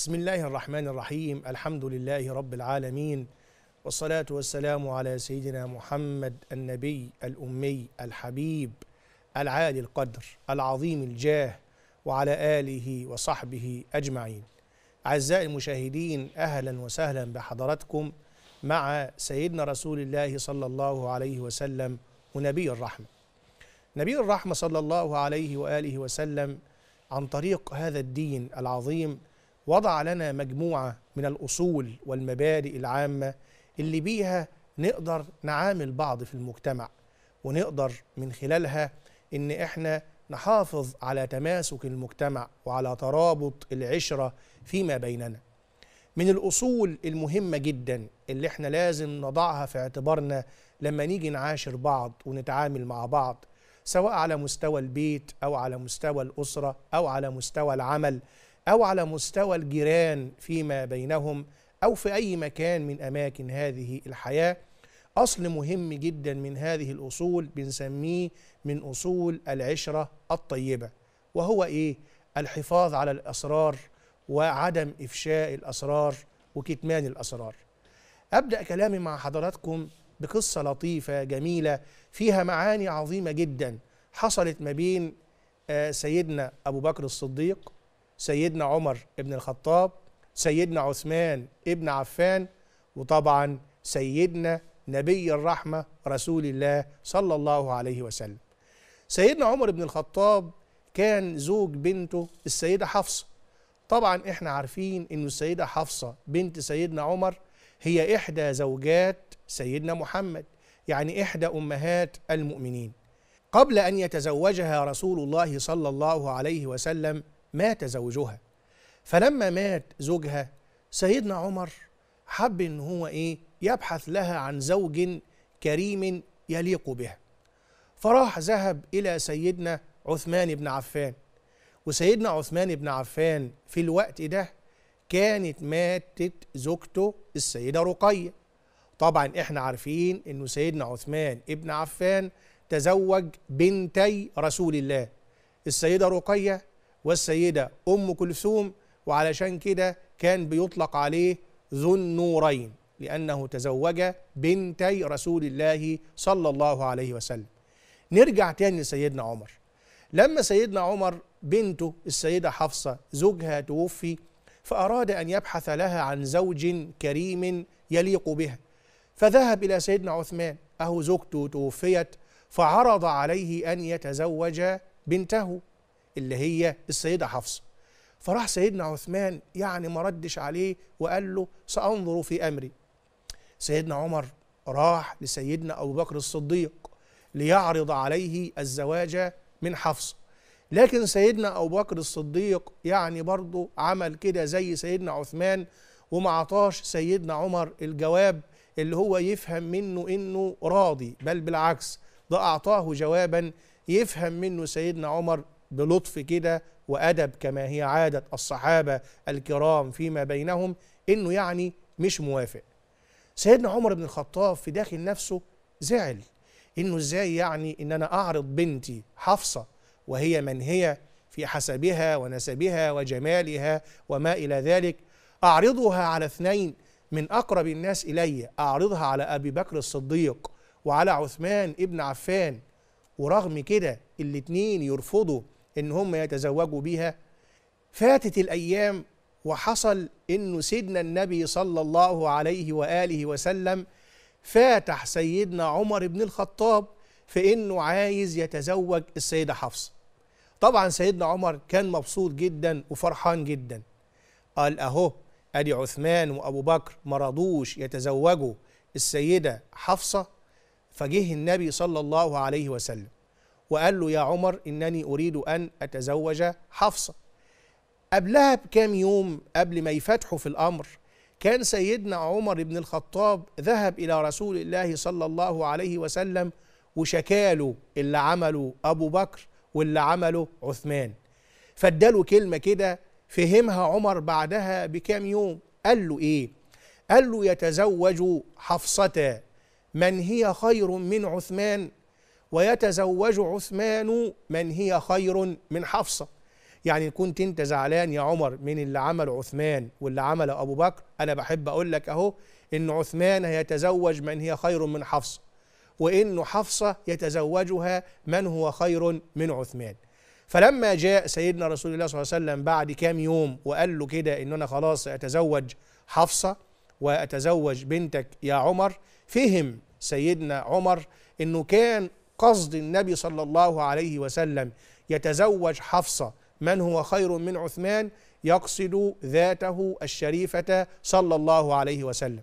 بسم الله الرحمن الرحيم الحمد لله رب العالمين والصلاة والسلام على سيدنا محمد النبي الأمي الحبيب العالي القدر العظيم الجاه وعلى آله وصحبه أجمعين أعزائي المشاهدين أهلا وسهلا بحضراتكم مع سيدنا رسول الله صلى الله عليه وسلم ونبي الرحمة نبي الرحمة صلى الله عليه وآله وسلم عن طريق هذا الدين العظيم وضع لنا مجموعة من الأصول والمبادئ العامة اللي بيها نقدر نعامل بعض في المجتمع ونقدر من خلالها إن إحنا نحافظ على تماسك المجتمع وعلى ترابط العشرة فيما بيننا من الأصول المهمة جدا اللي إحنا لازم نضعها في اعتبارنا لما نيجي نعاشر بعض ونتعامل مع بعض سواء على مستوى البيت أو على مستوى الأسرة أو على مستوى العمل أو على مستوى الجيران فيما بينهم أو في أي مكان من أماكن هذه الحياة أصل مهم جدا من هذه الأصول بنسميه من أصول العشرة الطيبة وهو إيه؟ الحفاظ على الأسرار وعدم إفشاء الأسرار وكتمان الأسرار أبدأ كلامي مع حضراتكم بقصة لطيفة جميلة فيها معاني عظيمة جدا حصلت ما بين آه، سيدنا أبو بكر الصديق سيدنا عمر ابن الخطاب سيدنا عثمان ابن عفان وطبعا سيدنا نبي الرحمة رسول الله صلى الله عليه وسلم سيدنا عمر بن الخطاب كان زوج بنته السيدة حفصة طبعا احنا عارفين ان السيدة حفصة بنت سيدنا عمر هي إحدى زوجات سيدنا محمد يعني إحدى أمهات المؤمنين قبل أن يتزوجها رسول الله صلى الله عليه وسلم مات زوجها فلما مات زوجها سيدنا عمر حب ان هو ايه يبحث لها عن زوج كريم يليق بها فراح ذهب الى سيدنا عثمان بن عفان وسيدنا عثمان بن عفان في الوقت ده كانت ماتت زوجته السيدة رقية طبعا احنا عارفين انه سيدنا عثمان ابن عفان تزوج بنتي رسول الله السيدة رقية والسيدة أم كلثوم وعلشان كده كان بيطلق عليه ذو النورين لأنه تزوج بنتي رسول الله صلى الله عليه وسلم نرجع تاني لسيدنا عمر لما سيدنا عمر بنته السيدة حفصة زوجها توفي فأراد أن يبحث لها عن زوج كريم يليق بها فذهب إلى سيدنا عثمان أهو زوجته توفيت فعرض عليه أن يتزوج بنته اللي هي السيدة حفصة فراح سيدنا عثمان يعني ما ردش عليه وقال له سأنظر في أمري سيدنا عمر راح لسيدنا أبو بكر الصديق ليعرض عليه الزواج من حفصة لكن سيدنا أبو بكر الصديق يعني برضه عمل كده زي سيدنا عثمان وما عطاش سيدنا عمر الجواب اللي هو يفهم منه إنه راضي بل بالعكس ده أعطاه جوابا يفهم منه سيدنا عمر بلطف كده وأدب كما هي عادة الصحابة الكرام فيما بينهم إنه يعني مش موافق سيدنا عمر بن الخطاب في داخل نفسه زعل إنه إزاي يعني إن أنا أعرض بنتي حفصة وهي من هي في حسبها ونسبها وجمالها وما إلى ذلك أعرضها على اثنين من أقرب الناس إلي أعرضها على أبي بكر الصديق وعلى عثمان ابن عفان ورغم كده الاثنين يرفضوا ان هم يتزوجوا بها فاتت الايام وحصل انه سيدنا النبي صلى الله عليه واله وسلم فاتح سيدنا عمر بن الخطاب في انه عايز يتزوج السيده حفصه طبعا سيدنا عمر كان مبسوط جدا وفرحان جدا قال اهو ادي عثمان وابو بكر ما رضوش يتزوجوا السيده حفصه فجه النبي صلى الله عليه وسلم وقال له يا عمر إنني أريد أن أتزوج حفصة قبلها بكام يوم قبل ما يفتحوا في الأمر كان سيدنا عمر بن الخطاب ذهب إلى رسول الله صلى الله عليه وسلم وشكاله اللي عمله أبو بكر واللي عمله عثمان فاداله كلمة كده فهمها عمر بعدها بكام يوم قال له إيه قال له يتزوج حفصة من هي خير من عثمان ويتزوج عثمان من هي خير من حفصة يعني كنت انت زعلان يا عمر من اللي عمله عثمان واللي عمله أبو بكر أنا بحب أقول لك أهو إن عثمان هيتزوج من هي خير من حفصة وإن حفصة يتزوجها من هو خير من عثمان فلما جاء سيدنا رسول الله صلى الله عليه وسلم بعد كام يوم وقال له كده إن أنا خلاص أتزوج حفصة وأتزوج بنتك يا عمر فهم سيدنا عمر انه كان قصد النبي صلى الله عليه وسلم يتزوج حفصة من هو خير من عثمان يقصد ذاته الشريفة صلى الله عليه وسلم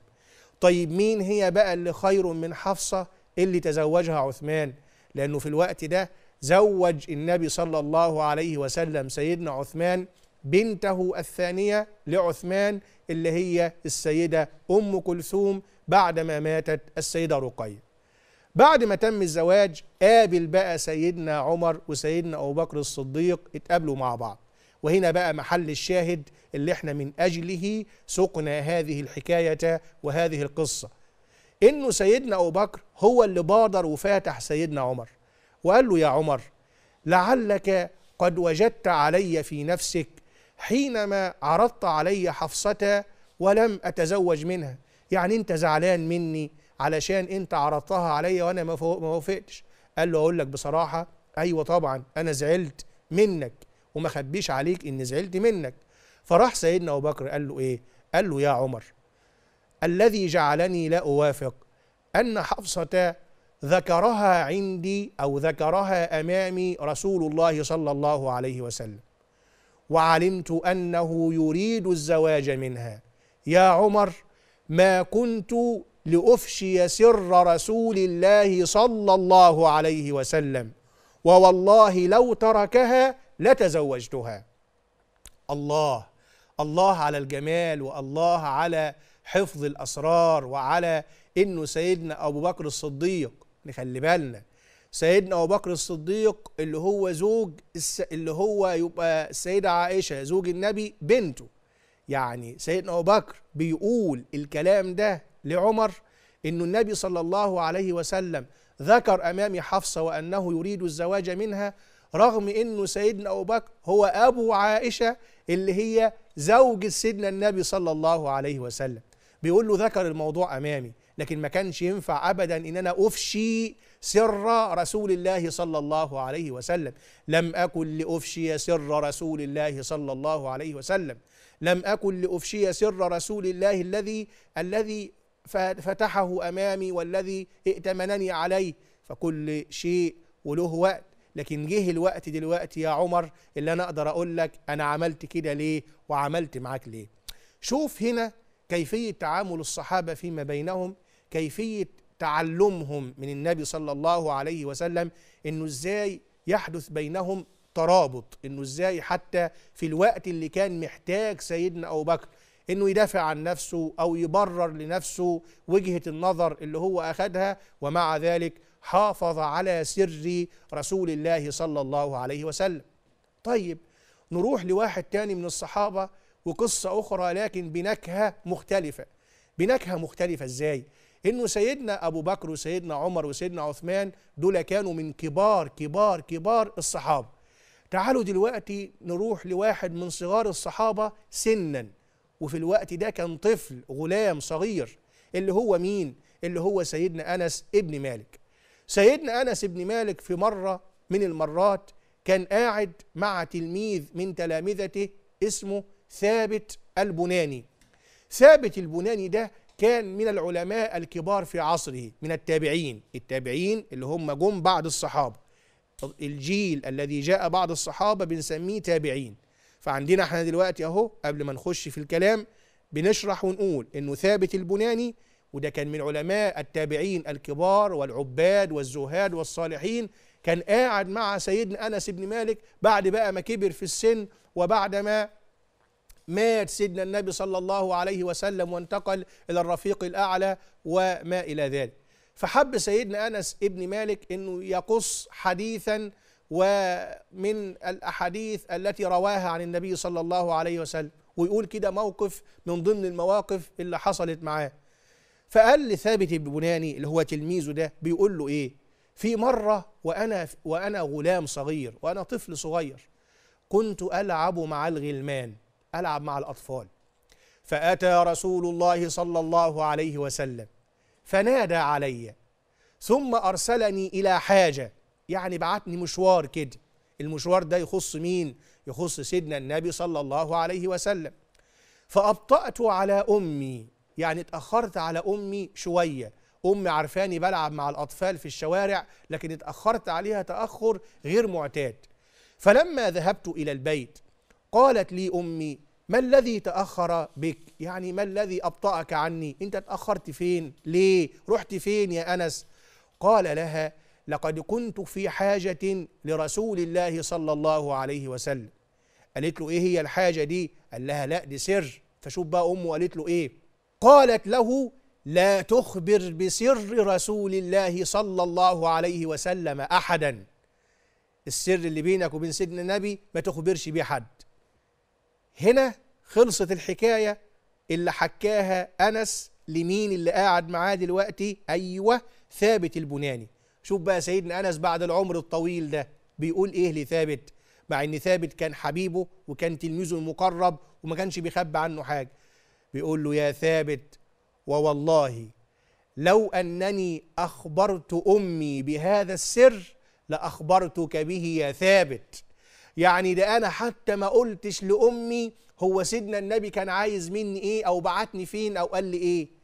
طيب مين هي بقى اللي خير من حفصة اللي تزوجها عثمان لأنه في الوقت ده زوج النبي صلى الله عليه وسلم سيدنا عثمان بنته الثانية لعثمان اللي هي السيدة أم كلثوم بعدما ماتت السيدة رقية بعد ما تم الزواج قابل بقى سيدنا عمر وسيدنا أبو بكر الصديق اتقابلوا مع بعض وهنا بقى محل الشاهد اللي احنا من أجله سقنا هذه الحكاية وهذه القصة إنه سيدنا أبو بكر هو اللي بادر وفاتح سيدنا عمر وقال له يا عمر لعلك قد وجدت علي في نفسك حينما عرضت علي حفصة ولم أتزوج منها يعني أنت زعلان مني علشان انت عرضتها عليا وانا ما وافقتش قال له اقول لك بصراحه ايوه طبعا انا زعلت منك وما خبيش عليك اني زعلت منك فراح سيدنا ابو بكر قال له ايه قال له يا عمر الذي جعلني لا اوافق ان حفصه ذكرها عندي او ذكرها امامي رسول الله صلى الله عليه وسلم وعلمت انه يريد الزواج منها يا عمر ما كنت لأفشي سر رسول الله صلى الله عليه وسلم ووالله لو تركها لتزوجتها الله الله على الجمال والله على حفظ الأسرار وعلى إنه سيدنا أبو بكر الصديق نخلي بالنا سيدنا أبو بكر الصديق اللي هو زوج اللي هو يبقى السيدة عائشة زوج النبي بنته يعني سيدنا أبو بكر بيقول الكلام ده لعمر أن النبي صلى الله عليه وسلم ذكر أمام حفصة وأنه يريد الزواج منها رغم أنه سيدنا أبو بكر هو أبو عائشة اللي هي زوج سيدنا النبي صلى الله عليه وسلم بيقول له ذكر الموضوع أمامي لكن ما كانش ينفع أبدا إن أنا أفشي سر رسول الله صلى الله عليه وسلم لم أكن لأفشي سر رسول الله صلى الله عليه وسلم لم أكن لأفشي سر رسول الله الذي الذي فتحه امامي والذي ائتمنني عليه فكل شيء وله وقت لكن جه الوقت دلوقتي يا عمر اللي انا اقدر اقول لك انا عملت كده ليه وعملت معاك ليه شوف هنا كيفيه تعامل الصحابه فيما بينهم كيفيه تعلمهم من النبي صلى الله عليه وسلم انه ازاي يحدث بينهم ترابط انه ازاي حتى في الوقت اللي كان محتاج سيدنا ابو بكر انه يدافع عن نفسه او يبرر لنفسه وجهه النظر اللي هو اخذها ومع ذلك حافظ على سر رسول الله صلى الله عليه وسلم طيب نروح لواحد تاني من الصحابه وقصه اخرى لكن بنكهه مختلفه بنكهه مختلفه ازاي انه سيدنا ابو بكر وسيدنا عمر وسيدنا عثمان دول كانوا من كبار كبار كبار الصحابه تعالوا دلوقتي نروح لواحد من صغار الصحابه سنا وفي الوقت ده كان طفل غلام صغير اللي هو مين اللي هو سيدنا أنس ابن مالك سيدنا أنس ابن مالك في مرة من المرات كان قاعد مع تلميذ من تلامذته اسمه ثابت البناني ثابت البناني ده كان من العلماء الكبار في عصره من التابعين التابعين اللي هم جم بعد الصحابة الجيل الذي جاء بعد الصحابة بنسميه تابعين فعندنا احنا دلوقتي اهو قبل ما نخش في الكلام بنشرح ونقول انه ثابت البناني وده كان من علماء التابعين الكبار والعباد والزهاد والصالحين كان قاعد مع سيدنا انس بن مالك بعد بقى ما كبر في السن وبعد ما مات سيدنا النبي صلى الله عليه وسلم وانتقل الى الرفيق الاعلى وما الى ذلك فحب سيدنا انس ابن مالك انه يقص حديثا ومن الأحاديث التي رواها عن النبي صلى الله عليه وسلم ويقول كده موقف من ضمن المواقف اللي حصلت معاه فقال لثابت البناني اللي هو تلميذه ده بيقول له ايه في مرة وأنا, وأنا غلام صغير وأنا طفل صغير كنت ألعب مع الغلمان ألعب مع الأطفال فأتى رسول الله صلى الله عليه وسلم فنادى علي ثم أرسلني إلى حاجة يعني بعتني مشوار كده المشوار ده يخص مين يخص سيدنا النبي صلى الله عليه وسلم فأبطأت على أمي يعني اتأخرت على أمي شوية أمي عارفاني بلعب مع الأطفال في الشوارع لكن اتأخرت عليها تأخر غير معتاد فلما ذهبت إلى البيت قالت لي أمي ما الذي تأخر بك يعني ما الذي أبطأك عني أنت تأخرت فين ليه رحت فين يا أنس قال لها لقد كنت في حاجة لرسول الله صلى الله عليه وسلم قالت له ايه هي الحاجة دي قال لها لا دي سر فشوف بقى امه قالت له ايه قالت له لا تخبر بسر رسول الله صلى الله عليه وسلم احدا السر اللي بينك وبين سيدنا النبي ما تخبرش بيه حد هنا خلصت الحكاية اللي حكاها أنس لمين اللي قاعد معاه دلوقتي أيوة ثابت البناني شوف بقى سيدنا أنس بعد العمر الطويل ده بيقول إيه لثابت مع إن ثابت كان حبيبه وكان تلميذه المقرب وما كانش بيخبي عنه حاجة بيقول له يا ثابت ووالله لو أنني أخبرت أمي بهذا السر لأخبرتك به يا ثابت يعني ده أنا حتى ما قلتش لأمي هو سيدنا النبي كان عايز مني إيه أو بعتني فين أو قال لي إيه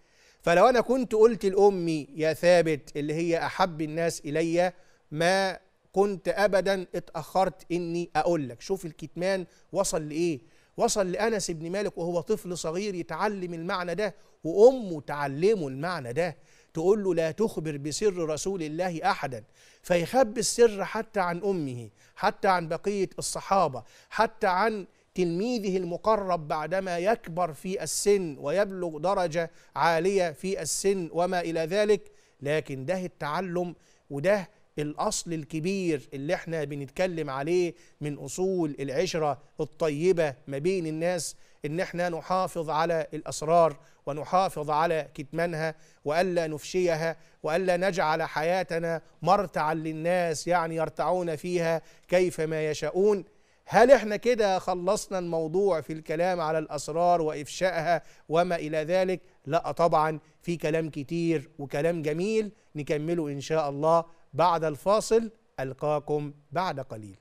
فلو أنا كنت قلت لأمي يا ثابت اللي هي أحب الناس إلي ما كنت أبدا اتأخرت إني أقول لك شوف الكتمان وصل لإيه وصل لأنس بن مالك وهو طفل صغير يتعلم المعنى ده وأمه تعلمه المعنى ده تقول له لا تخبر بسر رسول الله أحدا فيخبي السر حتى عن أمه حتى عن بقية الصحابة حتى عن تلميذه المقرب بعدما يكبر في السن ويبلغ درجة عالية في السن وما إلى ذلك لكن ده التعلم وده الأصل الكبير اللي احنا بنتكلم عليه من أصول العشرة الطيبة ما بين الناس إن احنا نحافظ على الأسرار ونحافظ على كتمانها وألا نفشيها وألا نجعل حياتنا مرتعا للناس يعني يرتعون فيها كيفما يشاءون هل احنا كده خلصنا الموضوع في الكلام على الأسرار وإفشائها وما إلى ذلك؟ لا طبعا في كلام كتير وكلام جميل نكمله إن شاء الله بعد الفاصل ألقاكم بعد قليل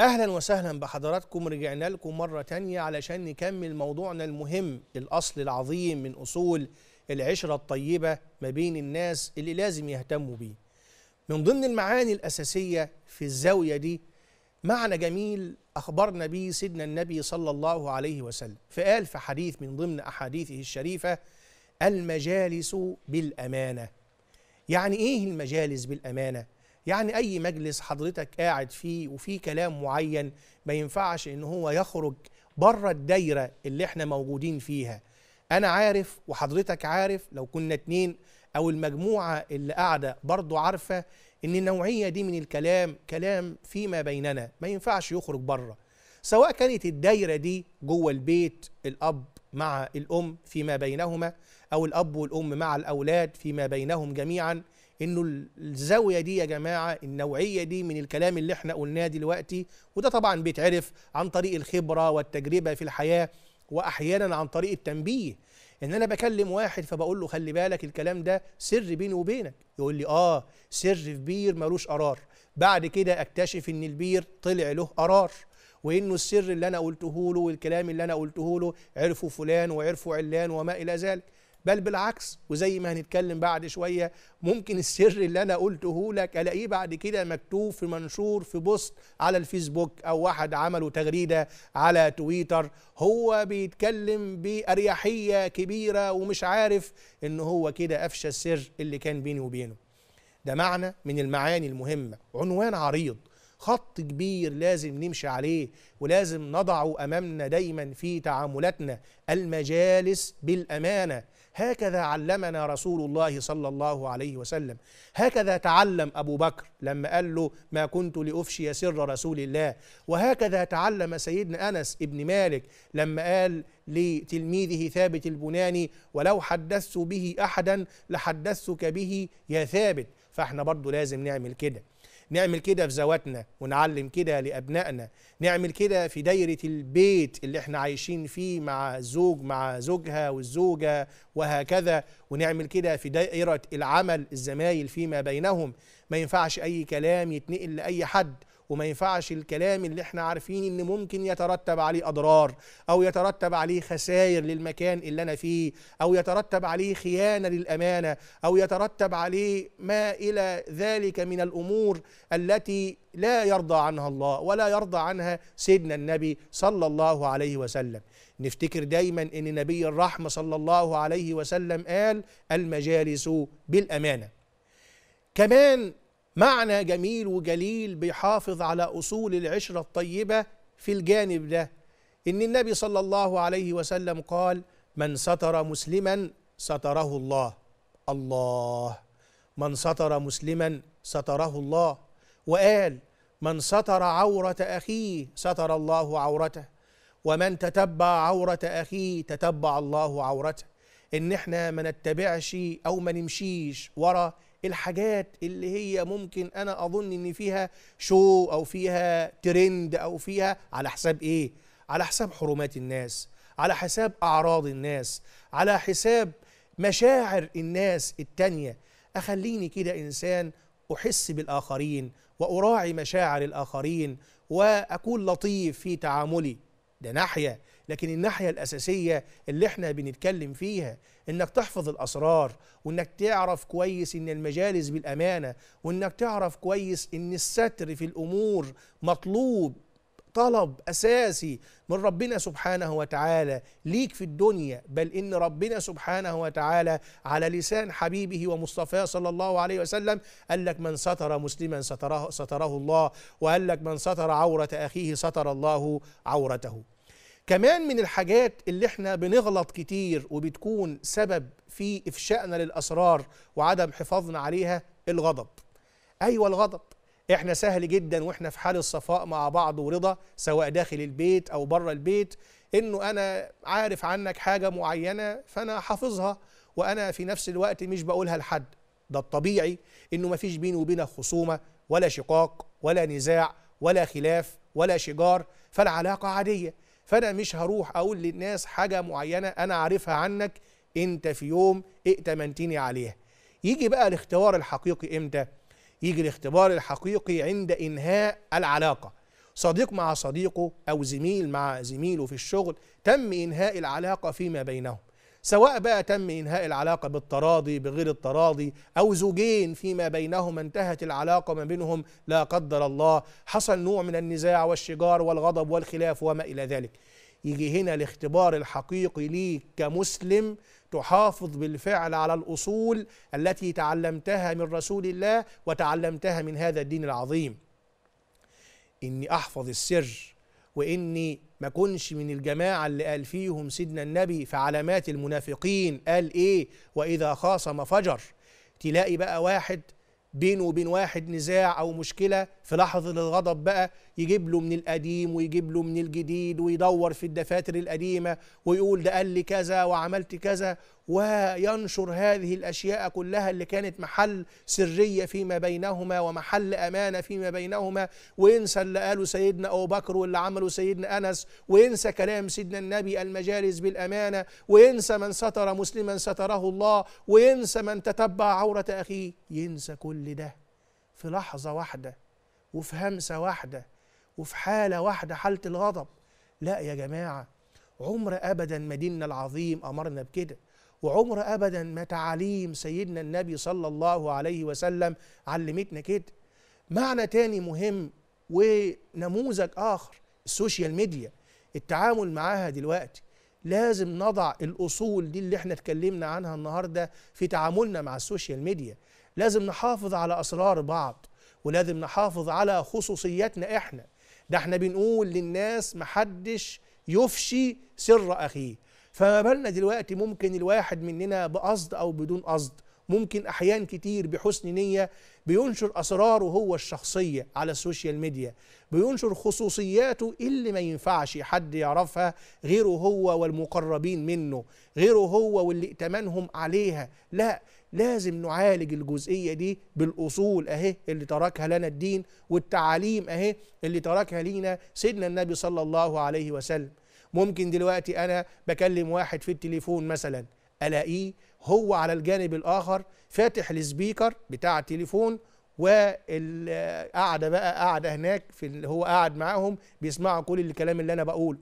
اهلا وسهلا بحضراتكم رجعنا لكم مره تانية علشان نكمل موضوعنا المهم الاصل العظيم من اصول العشرة الطيبة ما بين الناس اللي لازم يهتموا بيه من ضمن المعاني الأساسية في الزاوية دي معنى جميل أخبرنا به سيدنا النبي صلى الله عليه وسلم فقال في حديث من ضمن أحاديثه الشريفة المجالس بالأمانة يعني إيه المجالس بالأمانة؟ يعني أي مجلس حضرتك قاعد فيه وفيه كلام معين ما ينفعش إن هو يخرج بره الدايرة اللي احنا موجودين فيها انا عارف وحضرتك عارف لو كنا اتنين او المجموعه اللي قاعده برضو عارفه ان النوعيه دي من الكلام كلام فيما بيننا ما ينفعش يخرج بره سواء كانت الدايره دي جوه البيت الاب مع الام فيما بينهما او الاب والام مع الاولاد فيما بينهم جميعا انه الزاويه دي يا جماعه النوعيه دي من الكلام اللي احنا قلناه دلوقتي وده طبعا بيتعرف عن طريق الخبره والتجربه في الحياه واحيانا عن طريق التنبيه ان انا بكلم واحد فبقول له خلي بالك الكلام ده سر بيني وبينك يقول لي اه سر في بير ملوش قرار بعد كده اكتشف ان البير طلع له قرار وانه السر اللي انا قلته له والكلام اللي انا قلته له عرفه فلان وعرفه علان وما الى ذلك بل بالعكس وزي ما هنتكلم بعد شوية ممكن السر اللي أنا قلته لك ألاقيه بعد كده مكتوب في منشور في بوست على الفيسبوك أو واحد عمله تغريدة على تويتر هو بيتكلم بأريحية كبيرة ومش عارف إن هو كده أفشى السر اللي كان بيني وبينه ده معنى من المعاني المهمة عنوان عريض خط كبير لازم نمشي عليه ولازم نضعه امامنا دايما في تعاملاتنا المجالس بالامانه هكذا علمنا رسول الله صلى الله عليه وسلم هكذا تعلم أبو بكر لما قال له ما كنت لأفشي سر رسول الله وهكذا تعلم سيدنا أنس ابن مالك لما قال لتلميذه ثابت البناني ولو حدثت به أحدا لحدثتك به يا ثابت فاحنا برضو لازم نعمل كده نعمل كده في ذواتنا ونعلم كده لأبنائنا نعمل كده في دايرة البيت اللي احنا عايشين فيه مع الزوج مع زوجها والزوجة وهكذا ونعمل كده في دائرة العمل الزمايل فيما بينهم ما ينفعش أي كلام يتنقل لأي حد وما ينفعش الكلام اللي احنا عارفين ان ممكن يترتب عليه اضرار او يترتب عليه خسائر للمكان اللي انا فيه او يترتب عليه خيانه للامانه او يترتب عليه ما الى ذلك من الامور التي لا يرضى عنها الله ولا يرضى عنها سيدنا النبي صلى الله عليه وسلم نفتكر دايما ان نبي الرحمه صلى الله عليه وسلم قال المجالس بالامانه كمان معنى جميل وجليل بيحافظ على أصول العشرة الطيبة في الجانب ده إن النبي صلى الله عليه وسلم قال من ستر مسلما ستره الله الله من ستر مسلما ستره الله وقال من ستر عورة أخيه ستر الله عورته ومن تتبع عورة أخيه تتبع الله عورته إن إحنا ما نتبعش أو ما نمشيش ورا الحاجات اللي هي ممكن انا اظن ان فيها شو او فيها ترند او فيها على حساب ايه على حساب حرمات الناس على حساب اعراض الناس على حساب مشاعر الناس التانية اخليني كده انسان احس بالاخرين واراعي مشاعر الاخرين واكون لطيف في تعاملي ده ناحيه لكن الناحية الأساسية اللي احنا بنتكلم فيها انك تحفظ الأسرار وانك تعرف كويس ان المجالس بالأمانة وانك تعرف كويس ان الستر في الأمور مطلوب طلب اساسي من ربنا سبحانه وتعالى ليك في الدنيا بل ان ربنا سبحانه وتعالى على لسان حبيبه ومصطفاه صلى الله عليه وسلم قال لك من ستر مسلما ستره ستره الله وقال لك من ستر عوره اخيه ستر الله عورته كمان من الحاجات اللي احنا بنغلط كتير وبتكون سبب في إفشائنا للأسرار وعدم حفاظنا عليها الغضب أيوة الغضب احنا سهل جدا واحنا في حال الصفاء مع بعض ورضا سواء داخل البيت او بره البيت انه انا عارف عنك حاجه معينه فانا حافظها وانا في نفس الوقت مش بقولها لحد ده الطبيعي انه ما فيش بيني وبينك خصومه ولا شقاق ولا نزاع ولا خلاف ولا شجار فالعلاقه عاديه فانا مش هروح اقول للناس حاجه معينه انا عارفها عنك انت في يوم ائتمنتني عليها يجي بقى الاختبار الحقيقي امتى يجي الاختبار الحقيقي عند انهاء العلاقه صديق مع صديقه او زميل مع زميله في الشغل تم انهاء العلاقه فيما بينهم سواء بقى تم إنهاء العلاقة بالتراضي بغير التراضي أو زوجين فيما بينهما انتهت العلاقة ما بينهم لا قدر الله حصل نوع من النزاع والشجار والغضب والخلاف وما إلى ذلك يجي هنا الاختبار الحقيقي ليك كمسلم تحافظ بالفعل على الأصول التي تعلمتها من رسول الله وتعلمتها من هذا الدين العظيم إني أحفظ السر وإني ما كنش من الجماعة اللي قال فيهم سيدنا النبي في علامات المنافقين قال إيه وإذا خاصم فجر تلاقي بقى واحد بينه وبين واحد نزاع أو مشكلة في لحظة الغضب بقى يجيب له من القديم ويجيب له من الجديد ويدور في الدفاتر القديمة ويقول ده قال لي كذا وعملت كذا وينشر هذه الأشياء كلها اللي كانت محل سرية فيما بينهما ومحل أمانة فيما بينهما وينسى اللي قاله سيدنا أبو بكر واللي عمله سيدنا أنس وينسى كلام سيدنا النبي المجالس بالأمانة وينسى من ستر مسلما ستره الله وينسى من تتبع عورة أخيه ينسى كل ده في لحظة واحدة وفي همسة واحدة وفي حالة واحدة حالة الغضب لا يا جماعة عمر أبدا ما ديننا العظيم أمرنا بكده وعمر أبدا ما تعاليم سيدنا النبي صلى الله عليه وسلم علمتنا كده معنى تاني مهم ونموذج آخر السوشيال ميديا التعامل معاها دلوقتي لازم نضع الأصول دي اللي احنا اتكلمنا عنها النهاردة في تعاملنا مع السوشيال ميديا لازم نحافظ على أسرار بعض ولازم نحافظ على خصوصيتنا احنا ده احنا بنقول للناس محدش يفشي سر اخيه فما بالنا دلوقتي ممكن الواحد مننا بقصد او بدون قصد ممكن احيان كتير بحسن نيه بينشر اسراره هو الشخصيه على السوشيال ميديا بينشر خصوصياته اللي ما ينفعش حد يعرفها غيره هو والمقربين منه غيره هو واللي ائتمنهم عليها لا لازم نعالج الجزئية دي بالأصول أهي اللي تركها لنا الدين والتعاليم أهي اللي تركها لينا سيدنا النبي صلى الله عليه وسلم ممكن دلوقتي أنا بكلم واحد في التليفون مثلا ألاقيه هو على الجانب الآخر فاتح السبيكر بتاع التليفون وقاعدة بقى قاعدة هناك في اللي هو قاعد معاهم بيسمعوا كل الكلام اللي أنا بقوله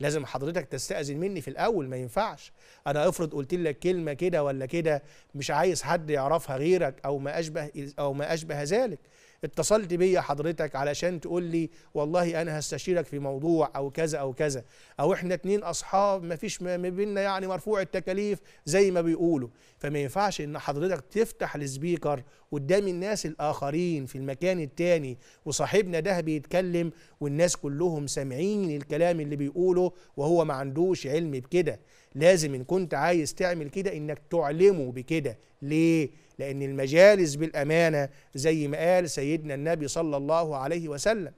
لازم حضرتك تستأذن مني في الأول ما ينفعش أنا أفرض قلت لك كلمة كده ولا كده مش عايز حد يعرفها غيرك أو ما أشبه أو ما أشبه ذلك اتصلت بيا حضرتك علشان تقول لي والله انا هستشيرك في موضوع او كذا او كذا او احنا اتنين اصحاب ما فيش ما بيننا يعني مرفوع التكاليف زي ما بيقولوا فما ينفعش ان حضرتك تفتح السبيكر قدام الناس الاخرين في المكان التاني وصاحبنا ده بيتكلم والناس كلهم سامعين الكلام اللي بيقوله وهو ما عندوش علم بكده لازم ان كنت عايز تعمل كده انك تعلمه بكده ليه لأن المجالس بالأمانة زي ما قال سيدنا النبي صلى الله عليه وسلم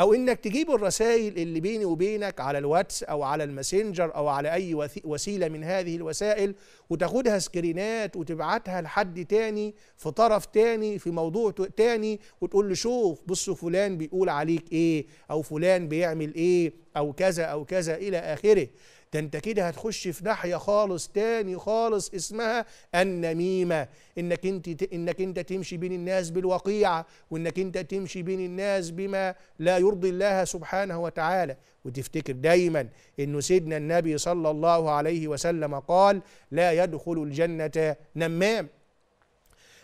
أو إنك تجيب الرسائل اللي بيني وبينك على الواتس أو على الماسنجر أو على أي وسيلة من هذه الوسائل وتاخدها سكرينات وتبعتها لحد تاني في طرف تاني في موضوع تاني وتقول له شوف بص فلان بيقول عليك إيه أو فلان بيعمل إيه أو كذا أو كذا إلى آخره ده انت كده هتخش في ناحيه خالص تاني خالص اسمها النميمه انك انت انك انت تمشي بين الناس بالوقيعه وانك انت تمشي بين الناس بما لا يرضي الله سبحانه وتعالى وتفتكر دايما انه سيدنا النبي صلى الله عليه وسلم قال لا يدخل الجنه نمام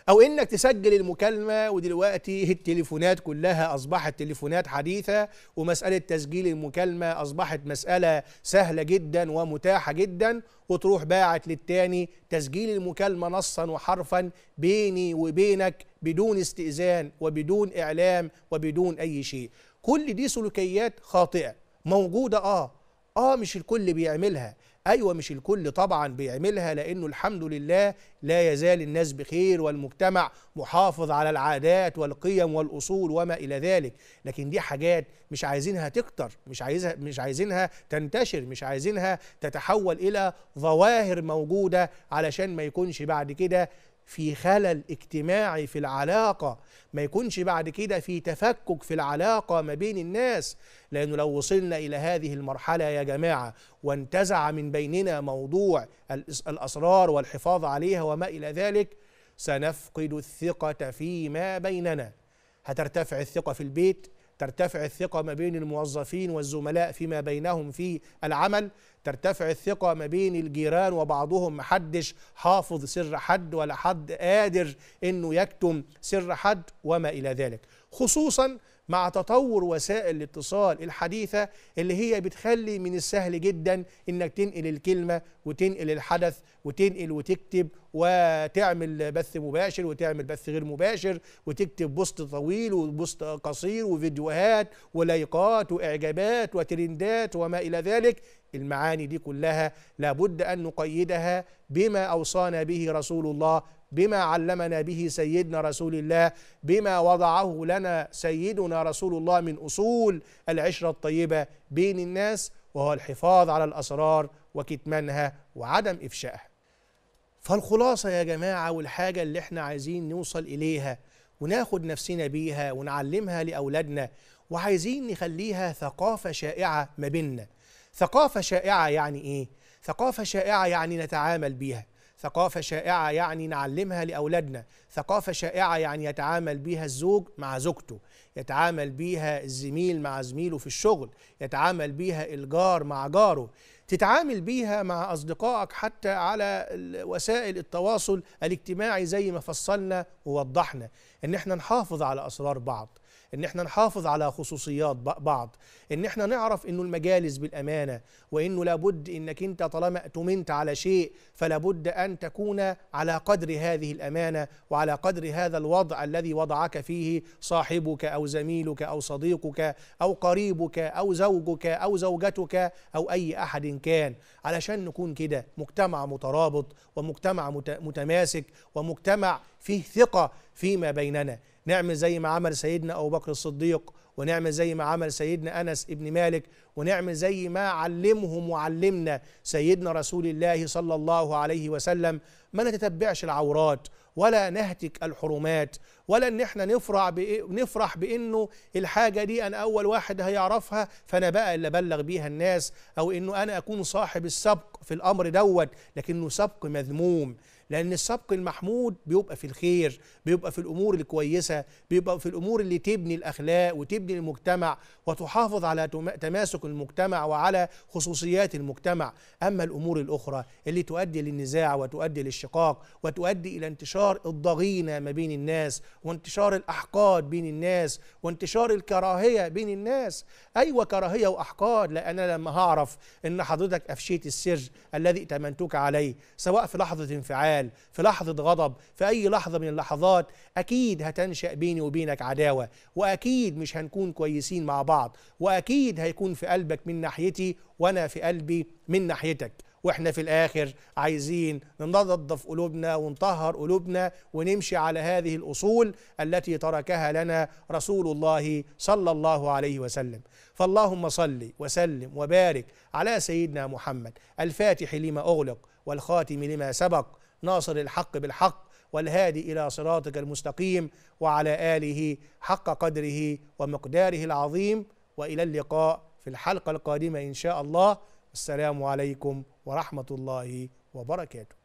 او انك تسجل المكالمه ودلوقتي التليفونات كلها اصبحت تليفونات حديثه ومساله تسجيل المكالمه اصبحت مساله سهله جدا ومتاحه جدا وتروح باعت للتاني تسجيل المكالمه نصا وحرفا بيني وبينك بدون استئذان وبدون اعلام وبدون اي شيء كل دي سلوكيات خاطئه موجوده اه اه مش الكل بيعملها ايوه مش الكل طبعا بيعملها لانه الحمد لله لا يزال الناس بخير والمجتمع محافظ على العادات والقيم والاصول وما الى ذلك لكن دي حاجات مش عايزينها تكتر مش عايزها مش عايزينها تنتشر مش عايزينها تتحول الى ظواهر موجوده علشان ما يكونش بعد كده في خلل اجتماعي في العلاقة ما يكونش بعد كده في تفكك في العلاقة ما بين الناس لأنه لو وصلنا إلى هذه المرحلة يا جماعة وانتزع من بيننا موضوع الأسرار والحفاظ عليها وما إلى ذلك سنفقد الثقة فيما بيننا هترتفع الثقة في البيت ترتفع الثقة ما بين الموظفين والزملاء فيما بينهم في العمل ترتفع الثقة ما بين الجيران وبعضهم محدش حافظ سر حد ولا حد قادر انه يكتم سر حد وما الى ذلك خصوصا مع تطور وسائل الاتصال الحديثة اللي هي بتخلي من السهل جدا انك تنقل الكلمة وتنقل الحدث وتنقل وتكتب وتعمل بث مباشر وتعمل بث غير مباشر وتكتب بوست طويل وبوست قصير وفيديوهات ولايقات واعجابات وترندات وما الى ذلك المعاني دي كلها لابد أن نقيدها بما أوصانا به رسول الله بما علمنا به سيدنا رسول الله بما وضعه لنا سيدنا رسول الله من أصول العشرة الطيبة بين الناس وهو الحفاظ على الأسرار وكتمانها وعدم إفشائها فالخلاصة يا جماعة والحاجة اللي احنا عايزين نوصل إليها وناخد نفسنا بيها ونعلمها لأولادنا وعايزين نخليها ثقافة شائعة ما بيننا ثقافة شائعة يعني إيه؟ ثقافة شائعة يعني نتعامل بيها ثقافة شائعة يعني نعلمها لأولادنا ثقافة شائعة يعني يتعامل بيها الزوج مع زوجته يتعامل بيها الزميل مع زميله في الشغل يتعامل بيها الجار مع جاره تتعامل بيها مع أصدقائك حتى على وسائل التواصل الاجتماعي زي ما فصلنا ووضحنا إن احنا نحافظ على أسرار بعض ان احنا نحافظ على خصوصيات بعض ان احنا نعرف انه المجالس بالامانه وانه لابد انك انت طالما اؤتمنت على شيء فلابد ان تكون على قدر هذه الامانه وعلى قدر هذا الوضع الذي وضعك فيه صاحبك او زميلك او صديقك او قريبك او زوجك او زوجتك او اي احد كان علشان نكون كده مجتمع مترابط ومجتمع متماسك ومجتمع فيه ثقه فيما بيننا نعمل زي ما عمل سيدنا أبو بكر الصديق ونعمل زي ما عمل سيدنا أنس ابن مالك ونعمل زي ما علمهم وعلمنا سيدنا رسول الله صلى الله عليه وسلم ما نتتبعش العورات ولا نهتك الحرمات ولا ان احنا نفرح نفرح بانه الحاجه دي انا اول واحد هيعرفها فانا بقى اللي ابلغ بيها الناس او انه انا اكون صاحب السبق في الامر دوت لكنه سبق مذموم لأن السبق المحمود بيبقى في الخير بيبقى في الأمور الكويسة بيبقى في الأمور اللي تبني الأخلاق وتبني المجتمع وتحافظ على تماسك المجتمع وعلى خصوصيات المجتمع أما الأمور الأخرى اللي تؤدي للنزاع وتؤدي للشقاق وتؤدي إلى انتشار الضغينة ما بين الناس وانتشار الأحقاد بين الناس وانتشار الكراهية بين الناس أيوة كراهية وأحقاد لأن أنا لما هعرف إن حضرتك أفشيت السر الذي ائتمنتك عليه سواء في لحظة انفعال زعل في لحظة غضب في أي لحظة من اللحظات أكيد هتنشأ بيني وبينك عداوة وأكيد مش هنكون كويسين مع بعض وأكيد هيكون في قلبك من ناحيتي وأنا في قلبي من ناحيتك واحنا في الاخر عايزين ننظف قلوبنا ونطهر قلوبنا ونمشي على هذه الاصول التي تركها لنا رسول الله صلى الله عليه وسلم فاللهم صل وسلم وبارك على سيدنا محمد الفاتح لما اغلق والخاتم لما سبق ناصر الحق بالحق والهادي إلى صراطك المستقيم وعلى آله حق قدره ومقداره العظيم وإلى اللقاء في الحلقة القادمة إن شاء الله السلام عليكم ورحمة الله وبركاته